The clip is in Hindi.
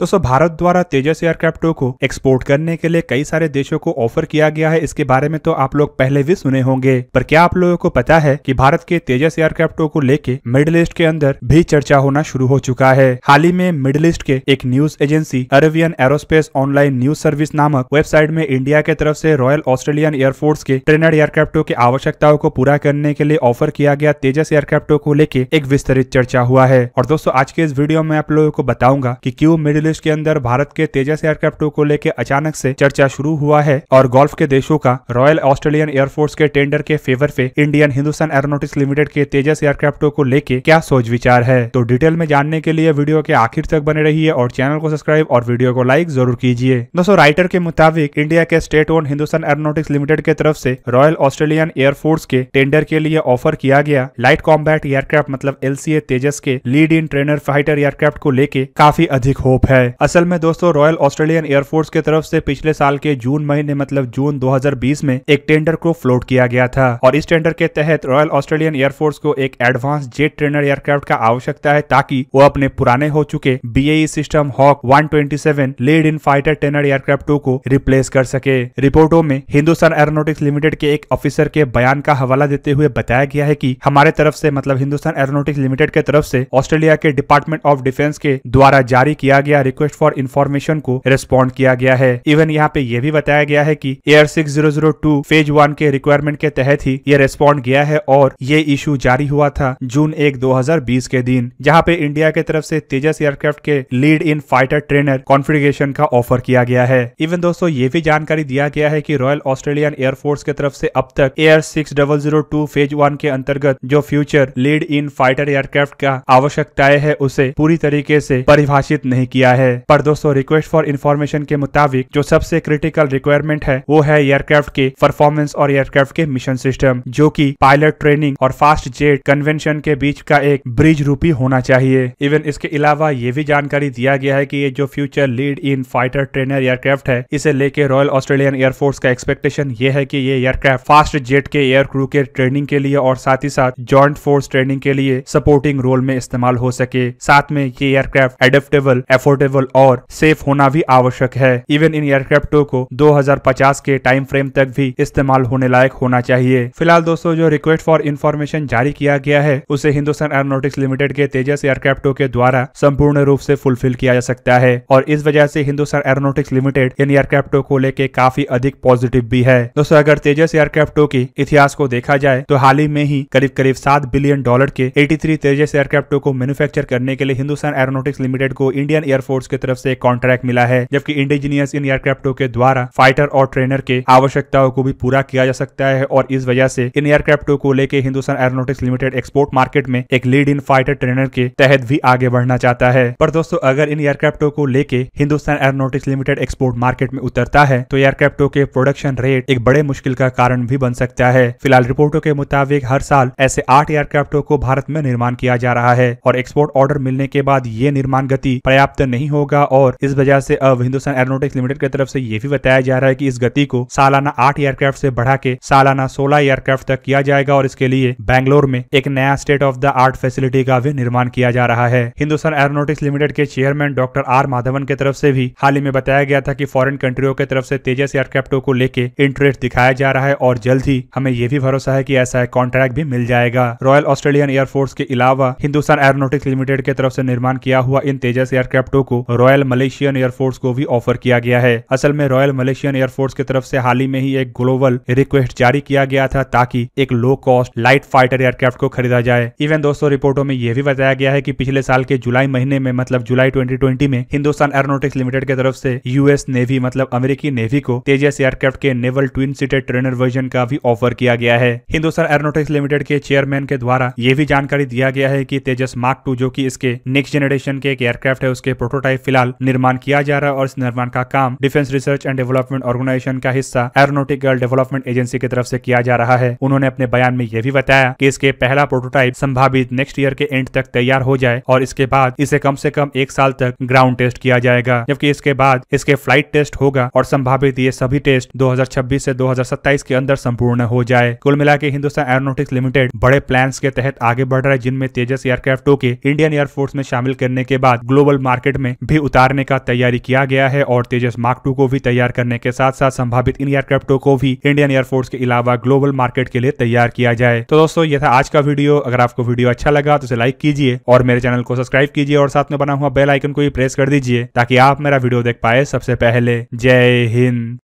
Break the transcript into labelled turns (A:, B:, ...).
A: दोस्तों भारत द्वारा तेजस एयरक्राफ्टों को एक्सपोर्ट करने के लिए कई सारे देशों को ऑफर किया गया है इसके बारे में तो आप लोग पहले भी सुने होंगे पर क्या आप लोगों को पता है कि भारत के तेजस एयरक्राफ्टों को लेके मिडल ईस्ट के अंदर भी चर्चा होना शुरू हो चुका है हाल ही में मिडल ईस्ट के एक news agency Arabian aerospace online news service नामक वेबसाइट में इंडिया के तरफ से रॉयल ऑस्ट्रेलियन एयरफोर्स के ट्रेनर एयरक्राफ्टों की आवश्यकताओं को पूरा करने के लिए ऑफर किया गया तेजस एयरक्राफ्टों को लेके एक विस्तृत चर्चा हुआ है और दोस्तों आज के इस वीडियो में आप लोगों को बताऊंगा की क्यूँ मिडिल लिस्ट के अंदर भारत के तेजस एयरक्राफ्ट को लेकर अचानक से चर्चा शुरू हुआ है और गोल्फ के देशों का रॉयल ऑस्ट्रेलियन एयरफोर्स के टेंडर के फेवर पे इंडियन हिंदुस्तान एरोनोटिक्स लिमिटेड के तेजस एयरक्राफ्ट को लेके क्या सोच विचार है तो डिटेल में जानने के लिए वीडियो के आखिर तक बने रही और चैनल को सब्सक्राइब और वीडियो को लाइक जरूर कीजिए दोस्तों राइटर के मुताबिक इंडिया के state owned Hindustan aeronautics limited के तरफ से रॉयल ऑस्ट्रेलियन एयरफोर्स के टेंडर के लिए ऑफर किया गया लाइट कॉम्बैट एयरक्राफ्ट मतलब एलसीए तेजस के lead in trainer fighter aircraft को लेके काफी अधिक होप है है असल में दोस्तों रॉयल ऑस्ट्रेलियन एयरफोर्स की तरफ से पिछले साल के जून महीने मतलब जून 2020 में एक टेंडर को फ्लोट किया गया था और इस टेंडर के तहत रॉयल ऑस्ट्रेलियन एयरफोर्स को एक एडवांस जेट ट्रेनर एयरक्राफ्ट का आवश्यकता है ताकि वो अपने पुराने हो चुके B system Hawk one lead in fighter trainer aircraft two को रिप्लेस कर सके रिपोर्टों में हिंदुस्तान एरोनोटिक्स लिमिटेड के एक ऑफिसर के बयान का हवाला देते हुए बताया गया है की हमारे तरफ ऐसी मतलब हिंदुस्तान एरोनोटिक्स लिमिटेड के तरफ ऐसी ऑस्ट्रेलिया के डिपार्टमेंट ऑफ डिफेंस के द्वारा जारी किया गया रिक्वेस्ट फॉर इन्फॉर्मेशन को रेस्पॉन्ड किया गया है इवन यहाँ पे ये भी बताया गया है की air six zero zero two phase one के रिक्वायरमेंट के तहत ही ये रेस्पॉन्ड गया है और ये इशू जारी हुआ था जून एक दो हजार बीस के दिन जहाँ पे इंडिया के तरफ से तेजस एयरक्राफ्ट के lead in fighter trainer configuration का ऑफर किया गया है इवन दोस्तों ये भी जानकारी दिया गया है की रॉयल ऑस्ट्रेलियन एयरफोर्स के तरफ से अब तक air six double zero two phase one के अंतर्गत जो future lead in fighter aircraft का आवश्यकताएं है उसे पूरी तरीके से परिभाषित नहीं किया है पर दोस्तों रिक्वेस्ट फॉर इन्फॉर्मेशन के मुताबिक जो सबसे क्रिटिकल रिक्वायरमेंट है वो है एयरक्राफ्ट के परफॉर्मेंस और एयरक्राफ्ट के मिशन सिस्टम जो की पायलट ट्रेनिंग और फास्ट जेट कन्वेंशन के बीच का एक ब्रिज रूपी होना चाहिए इवन इसके अलावा ये भी जानकारी दिया गया है की ये जो future lead in fighter trainer aircraft है इसे लेके रॉयल ऑस्ट्रेलियन एयरफोर्स का एक्सपेक्टेशन ये है की ये एयरक्राफ्ट फास्ट जेट के एयर क्रू के ट्रेनिंग के लिए और साथ ही साथ ज्वाइंट फोर्स ट्रेनिंग के लिए सपोर्टिंग रोल में इस्तेमाल हो सके साथ में ये एयरक्राफ्ट एडेप्टेबल एफोर्ड पोर्टेबल और सेफ होना भी आवश्यक है इवन इन एयरक्राफ्ट को 2050 के टाइम फ्रेम तक भी इस्तेमाल होने लायक होना चाहिए फिलहाल दोस्तों जो रिक्वेस्ट फॉर इन्फॉर्मेशन जारी किया गया है उसे हिंदुस्तान एयरोनोटिक्स लिमिटेड के तेजस एयरक्राफ्टों के द्वारा संपूर्ण रूप से फुलफिल किया जा सकता है और इस वजह से हिंदुस्तान एयरोनोटिक्स लिमिटेड इन एयरक्राफ्टों को लेके काफी अधिक पॉजिटिव भी है दोस्तों अगर तेजस एयरक्राफ्टों के की इतिहास को देखा जाए तो हाल ही में ही करीब करीब सात बिलियन डॉलर के 83 तेजस एयरक्राफ्टों को मैन्युफैक्चर करने के लिए हिंदुस्तान एयरोनोटिक्स लिमिटेड को इंडियन एयरफोर्स एयरफोर्स की तरफ से एक कॉन्ट्रैक्ट मिला है जबकि इंडिजीनियस इन एयरक्राफ्टों के द्वारा फाइटर और ट्रेनर के आवश्यकताओं को भी पूरा किया जा सकता है और इस वजह से इन एयरक्राफ्टों को लेकर Hindustan aeronautics limited export market में एक लीड इन फाइटर ट्रेनर के तहत भी आगे बढ़ना चाहता है पर दोस्तों अगर इन एयरक्राफ्टों को लेके Hindustan aeronautics limited export market में उतरता है तो एयरक्राफ्टों के प्रोडक्शन रेट एक बड़े मुश्किल का कारण भी बन सकता है फिलहाल रिपोर्टों के मुताबिक हर साल ऐसे आठ एयरक्राफ्टों को भारत में निर्माण किया जा रहा है और एक्सपोर्ट ऑर्डर मिलने के बाद ये निर्माण गति पर्याप्त नहीं नहीं होगा और इस वजह से अब हिंदुस्तान एरोनोटिक्स लिमिटेड की तरफ से ये भी बताया जा रहा है कि इस गति को सालाना आठ एयरक्राफ्ट से बढ़ा के सालाना सोलह एयरक्राफ्ट तक किया जाएगा और इसके लिए बैंगलोर में एक नया state of the art facility का भी निर्माण किया जा रहा है हिंदुस्तान एरोनोटिक्स लिमिटेड के चेयरमैन डॉक्टर आर माधवन की तरफ से भी हाल ही में बताया गया था की फॉरन कंट्रियों की तरफ से तेजस एयरक्राफ्टों को लेके इंटरेस्ट दिखाया जा रहा है और जल्द ही हमें ये भी भरोसा है की ऐसा कॉन्ट्रैक्ट भी मिल जाएगा रॉयल ऑस्ट्रेलियन एयरफोर्स के अलावा हिंदुस्तान एरोनोटिक्स लिमिटेड के तरफ से निर्माण किया हुआ इन तेजस एयरक्राफ्टों को रॉयल मलेशियन एयरफोर्स को भी ऑफर किया गया है असल में रॉयल मलेशियन एयरफोर्स की तरफ से हाल ही में ही एक ग्लोबल रिक्वेस्ट जारी किया गया था ताकि एक low cost light fighter aircraft को खरीदा जाए इवन दोस्तों रिपोर्टों में यह भी बताया गया है की पिछले साल के जुलाई महीने में मतलब जुलाई ट्वेंटी में हिंदुस्तान एरोनोटिक्स लिमिटेड की तरफ से यूएस नेवी मतलब अमेरिकी नेवी को तेजस एयरक्राफ्ट के naval twin seated trainer version का भी ऑफर किया गया है हिंदुस्तान एरोनोटिक्स लिमिटेड के चेयरमैन के द्वारा ये भी जानकारी दिया गया है की तेजस मार्क टू जो की इसके नेक्स्ट जनरेशन के एक एयरक्राफ्ट है उसके प्रोटो प्रोटोटाइप फिलहाल निर्माण किया जा रहा है और इस निर्माण का काम defence research and development organisation का हिस्सा एरोनोटिकल डेवलपमेंट एजेंसी की तरफ से किया जा रहा है उन्होंने अपने बयान में यह भी बताया कि इसके पहला प्रोटोटाइप संभावित नेक्स्ट ईयर के एंड तक तैयार हो जाए और इसके बाद इसे कम से कम एक साल तक ग्राउंड टेस्ट किया जाएगा जबकि इसके बाद इसके फ्लाइट टेस्ट होगा और संभावित ये सभी टेस्ट 2026 से 2027 के अंदर संपूर्ण हो जाए कुल मिला के हिंदुस्तान एरोनोटिक्स लिमिटेड बड़े प्लान के तहत आगे बढ़ रहा है जिनमें तेजस एयरक्राफ्ट टू के इंडियन एयरफोर्स में शामिल करने के बाद ग्लोबल मार्केट में में भी उतारने का तैयारी किया गया है और तेजस मार्क टू को भी तैयार करने के साथ साथ संभावित इन एयरक्राफ्टों को भी इंडियन एयरफोर्स के अलावा ग्लोबल मार्केट के लिए तैयार किया जाए तो दोस्तों ये था आज का वीडियो अगर आपको वीडियो अच्छा लगा तो इसे लाइक कीजिए और मेरे चैनल को सब्सक्राइब कीजिए और साथ में बना हुआ बेल आइकन को भी प्रेस कर दीजिए ताकि आप मेरा वीडियो देख पाए सबसे पहले जय हिंद